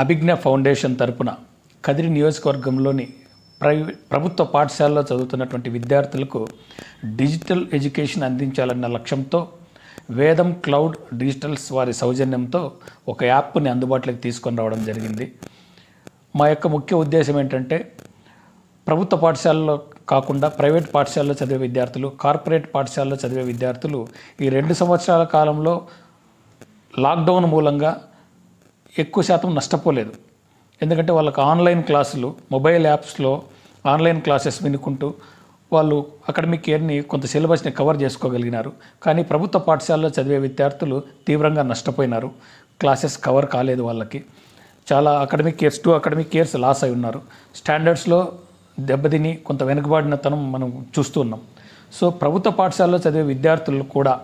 అభిజ్ఞ foundation తరపున కదిరి నియోజకవర్గంలోని ప్రభుత్వ పాఠశాలలో చదువుతున్నటువంటి విద్యార్థులకు డిజిటల్ ఎడ్యుకేషన్ అందించాలన్న లక్ష్యంతో వేదం క్లౌడ్ డిజిటల్స్ వారి సౌజన్యంతో ఒక యాప్ని అందుబాటులోకి తీసుకొని రావడం జరిగింది మా యొక్క ముఖ్య ఉద్దేశం ఏంటంటే ప్రభుత్వ పాఠశాలలో కాకుండా ప్రైవేట్ పాఠశాలలో చదివే విద్యార్థులు కార్పొరేట్ పాఠశాలలో చదివే విద్యార్థులు ఈ రెండు సంవత్సరాల కాలంలో లాక్డౌన్ మూలంగా ఎక్కువ శాతం నష్టపోలేదు ఎందుకంటే వాళ్ళకి ఆన్లైన్ క్లాసులు మొబైల్ యాప్స్లో ఆన్లైన్ క్లాసెస్ వినుకుంటూ వాళ్ళు అకాడమిక్ ఇయర్ని కొంత సిలబస్ని కవర్ చేసుకోగలిగినారు కానీ ప్రభుత్వ పాఠశాలలో చదివే విద్యార్థులు తీవ్రంగా నష్టపోయినారు క్లాసెస్ కవర్ కాలేదు వాళ్ళకి చాలా academic years two academic years loss అయి ఉన్నారు స్టాండర్డ్స్లో దెబ్బతిని కొంత వెనుకబడినతనం తనం మనం చూస్తూ ఉన్నాం సో ప్రభుత్వ పాఠశాలలో చదివే విద్యార్థులు కూడా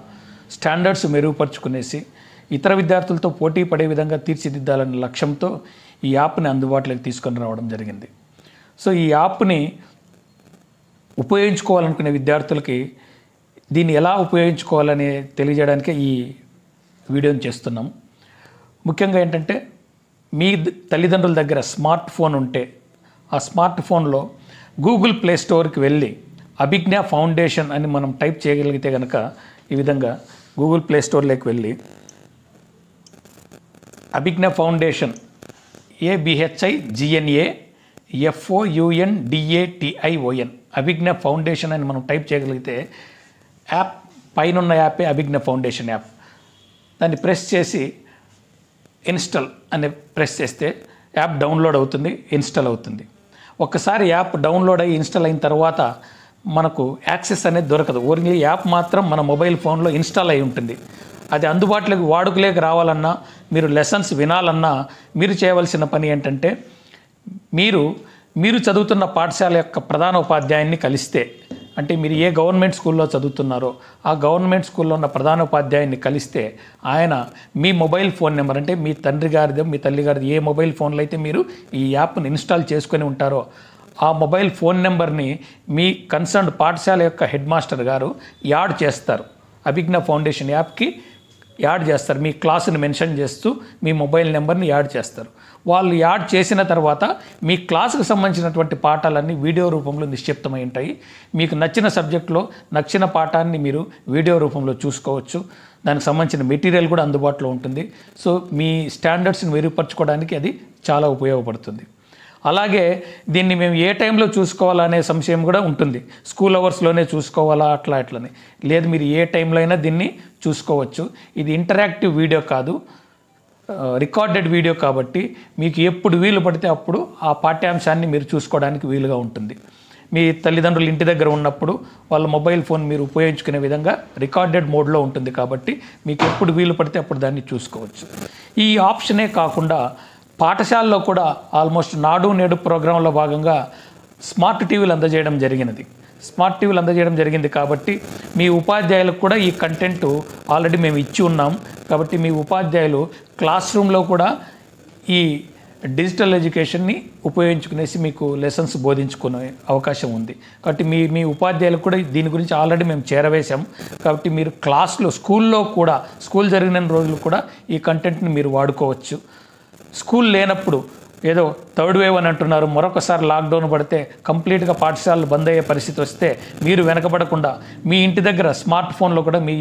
స్టాండర్డ్స్ మెరుగుపరుచుకునేసి ఇతర విద్యార్థులతో పోటీ పడే విధంగా తీర్చిదిద్దాలన్న లక్ష్యంతో ఈ యాప్ని అందుబాటులోకి తీసుకొని రావడం జరిగింది సో ఈ యాప్ని ఉపయోగించుకోవాలనుకునే విద్యార్థులకి దీన్ని ఎలా ఉపయోగించుకోవాలని తెలియజేయడానికే ఈ వీడియోని చేస్తున్నాం ముఖ్యంగా ఏంటంటే మీ తల్లిదండ్రుల దగ్గర స్మార్ట్ ఫోన్ ఉంటే ఆ స్మార్ట్ ఫోన్లో గూగుల్ ప్లే స్టోర్కి వెళ్ళి అభిజ్ఞా ఫౌండేషన్ అని మనం టైప్ చేయగలిగితే కనుక ఈ విధంగా గూగుల్ ప్లే స్టోర్లోకి వెళ్ళి Abhijna foundation A B H I G N A F O U N D A T I O N Abhijna foundation అని మనం టైప్ చేయగలిగితే యాప్ పైన యాపే అభిజ్ఞ ఫౌండేషన్ యాప్ దాన్ని ప్రెస్ చేసి ఇన్స్టాల్ అని ప్రెస్ చేస్తే యాప్ డౌన్లోడ్ అవుతుంది ఇన్స్టాల్ అవుతుంది ఒకసారి యాప్ డౌన్లోడ్ అయ్యి ఇన్స్టాల్ అయిన తర్వాత మనకు యాక్సెస్ అనేది దొరకదు ఓన్లీ యాప్ మాత్రం మన మొబైల్ ఫోన్లో ఇన్స్టాల్ అయి ఉంటుంది అది అందుబాటులోకి వాడుకలేకి రావాలన్నా మీరు లెసన్స్ వినాలన్నా మీరు చేయవలసిన పని ఏంటంటే మీరు మీరు చదువుతున్న పాఠశాల యొక్క ప్రధాన ఉపాధ్యాయున్ని కలిస్తే అంటే మీరు ఏ గవర్నమెంట్ స్కూల్లో చదువుతున్నారో ఆ గవర్నమెంట్ స్కూల్లో ఉన్న ప్రధాన ఉపాధ్యాయుని కలిస్తే ఆయన మీ మొబైల్ ఫోన్ నెంబర్ అంటే మీ తండ్రి గారిది మీ తల్లి గారిది ఏ మొబైల్ ఫోన్లో అయితే మీరు ఈ యాప్ను ఇన్స్టాల్ చేసుకొని ఉంటారో ఆ మొబైల్ ఫోన్ నెంబర్ని మీ కన్సర్న్ పాఠశాల యొక్క హెడ్ మాస్టర్ గారు యాడ్ చేస్తారు అభిజ్ఞ ఫౌండేషన్ యాప్కి యాడ్ చేస్తారు మీ క్లాసును మెన్షన్ చేస్తూ మీ మొబైల్ నెంబర్ని యాడ్ చేస్తారు వాళ్ళు యాడ్ చేసిన తర్వాత మీ క్లాసుకు సంబంధించినటువంటి పాఠాలన్నీ వీడియో రూపంలో నిక్షిప్తమై ఉంటాయి మీకు నచ్చిన సబ్జెక్టులో నచ్చిన పాఠాన్ని మీరు వీడియో రూపంలో చూసుకోవచ్చు దానికి సంబంధించిన మెటీరియల్ కూడా అందుబాటులో ఉంటుంది సో మీ స్టాండర్డ్స్ని మెరుగుపరచుకోవడానికి అది చాలా ఉపయోగపడుతుంది అలాగే దీన్ని మేము ఏ టైంలో చూసుకోవాలనే సంశయం కూడా ఉంటుంది స్కూల్ అవర్స్లోనే చూసుకోవాలా అట్లా అట్లని లేదు మీరు ఏ టైంలో అయినా దీన్ని చూసుకోవచ్చు ఇది ఇంటరాక్టివ్ వీడియో కాదు రికార్డెడ్ వీడియో కాబట్టి మీకు ఎప్పుడు వీలు పడితే అప్పుడు ఆ పాఠ్యాంశాన్ని మీరు చూసుకోవడానికి వీలుగా ఉంటుంది మీ తల్లిదండ్రులు ఇంటి దగ్గర ఉన్నప్పుడు వాళ్ళ మొబైల్ ఫోన్ మీరు ఉపయోగించుకునే విధంగా రికార్డెడ్ మోడ్లో ఉంటుంది కాబట్టి మీకు ఎప్పుడు వీలు పడితే అప్పుడు దాన్ని చూసుకోవచ్చు ఈ ఆప్షనే కాకుండా పాఠశాలలో కూడా ఆల్మోస్ట్ నాడు నేడు ప్రోగ్రాంలో భాగంగా స్మార్ట్ టీవీలు అందజేయడం జరిగినది స్మార్ట్ టీవీలు అందజేయడం జరిగింది కాబట్టి మీ ఉపాధ్యాయులకు కూడా ఈ కంటెంట్ ఆల్రెడీ మేము ఇచ్చి ఉన్నాం కాబట్టి మీ ఉపాధ్యాయులు క్లాస్ రూమ్లో కూడా ఈ డిజిటల్ ఎడ్యుకేషన్ని ఉపయోగించుకునేసి మీకు లెసన్స్ బోధించుకునే అవకాశం ఉంది కాబట్టి మీ మీ ఉపాధ్యాయులకు కూడా దీని గురించి ఆల్రెడీ మేము చేరవేశాం కాబట్టి మీరు క్లాస్లో స్కూల్లో కూడా స్కూల్ జరిగిన రోజులు కూడా ఈ కంటెంట్ని మీరు వాడుకోవచ్చు స్కూల్ లేనప్పుడు ఏదో థర్డ్ వేవ్ అని అంటున్నారు మరొకసారి లాక్డౌన్ పడితే కంప్లీట్గా పాఠశాలలు బంద్ అయ్యే పరిస్థితి వస్తే మీరు వెనకబడకుండా మీ ఇంటి దగ్గర స్మార్ట్ ఫోన్లో కూడా మీ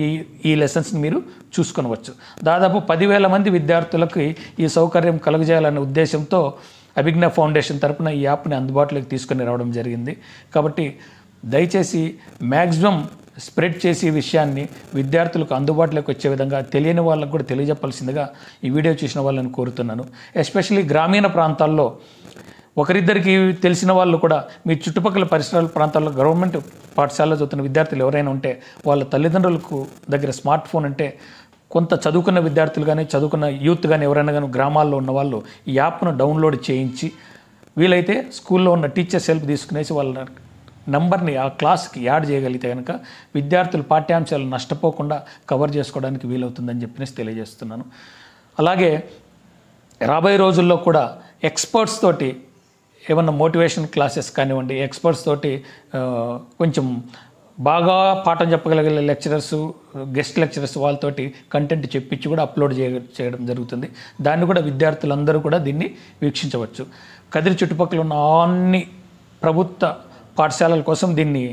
ఈ లెసన్స్ని మీరు చూసుకునవచ్చు దాదాపు పదివేల మంది విద్యార్థులకి ఈ సౌకర్యం కలుగజేయాలనే ఉద్దేశంతో అభిజ్ఞ ఫౌండేషన్ తరపున ఈ యాప్ని అందుబాటులోకి తీసుకుని రావడం జరిగింది కాబట్టి దయచేసి మ్యాక్సిమం స్ప్రెడ్ చేసి విషయాన్ని విద్యార్థులకు అందుబాటులోకి వచ్చే విధంగా తెలియని వాళ్ళకు కూడా తెలియజెప్పాల్సిందిగా ఈ వీడియో చూసిన వాళ్ళని కోరుతున్నాను ఎస్పెషలీ గ్రామీణ ప్రాంతాల్లో ఒకరిద్దరికి తెలిసిన వాళ్ళు కూడా మీ చుట్టుపక్కల పరిసరాల ప్రాంతాల్లో గవర్నమెంట్ పాఠశాలలో చదువుతున్న విద్యార్థులు ఎవరైనా ఉంటే వాళ్ళ తల్లిదండ్రులకు దగ్గర స్మార్ట్ ఫోన్ అంటే కొంత చదువుకున్న విద్యార్థులు కానీ చదువుకున్న యూత్ కానీ ఎవరైనా కానీ గ్రామాల్లో ఉన్న వాళ్ళు ఈ యాప్ను డౌన్లోడ్ చేయించి వీలైతే స్కూల్లో ఉన్న టీచర్స్ హెల్ప్ తీసుకునేసి వాళ్ళ నంబర్ని ఆ క్లాస్కి యాడ్ చేయగలిగితే కనుక విద్యార్థులు పాఠ్యాంశాలు నష్టపోకుండా కవర్ చేసుకోవడానికి వీలవుతుందని చెప్పినేసి తెలియజేస్తున్నాను అలాగే రాబోయే రోజుల్లో కూడా ఎక్స్పర్ట్స్ తోటి ఏమన్నా మోటివేషన్ క్లాసెస్ కానివ్వండి ఎక్స్పర్ట్స్ తోటి కొంచెం బాగా పాఠం చెప్పగలిగే లెక్చరర్స్ గెస్ట్ లెక్చరర్స్ వాళ్ళతోటి కంటెంట్ చెప్పించి కూడా అప్లోడ్ చేయడం జరుగుతుంది దాన్ని కూడా విద్యార్థులందరూ కూడా దీన్ని వీక్షించవచ్చు కదిరి చుట్టుపక్కల ఉన్న అన్ని ప్రభుత్వ పాఠశాలల కోసం దీన్ని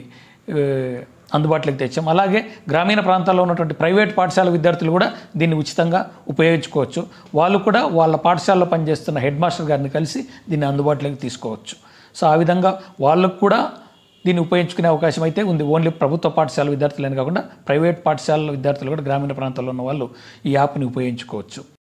అందుబాటులోకి తెచ్చాం అలాగే గ్రామీణ ప్రాంతాల్లో ఉన్నటువంటి ప్రైవేట్ పాఠశాల విద్యార్థులు కూడా దీన్ని ఉచితంగా ఉపయోగించుకోవచ్చు వాళ్ళు కూడా వాళ్ళ పాఠశాలలో పనిచేస్తున్న హెడ్ మాస్టర్ గారిని కలిసి దీన్ని అందుబాటులోకి తీసుకోవచ్చు సో ఆ విధంగా వాళ్ళకు కూడా దీన్ని ఉపయోగించుకునే అవకాశం అయితే ఉంది ఓన్లీ ప్రభుత్వ పాఠశాల విద్యార్థులనే కాకుండా ప్రైవేట్ పాఠశాలల విద్యార్థులు కూడా గ్రామీణ ప్రాంతాల్లో ఉన్న వాళ్ళు ఈ యాప్ని ఉపయోగించుకోవచ్చు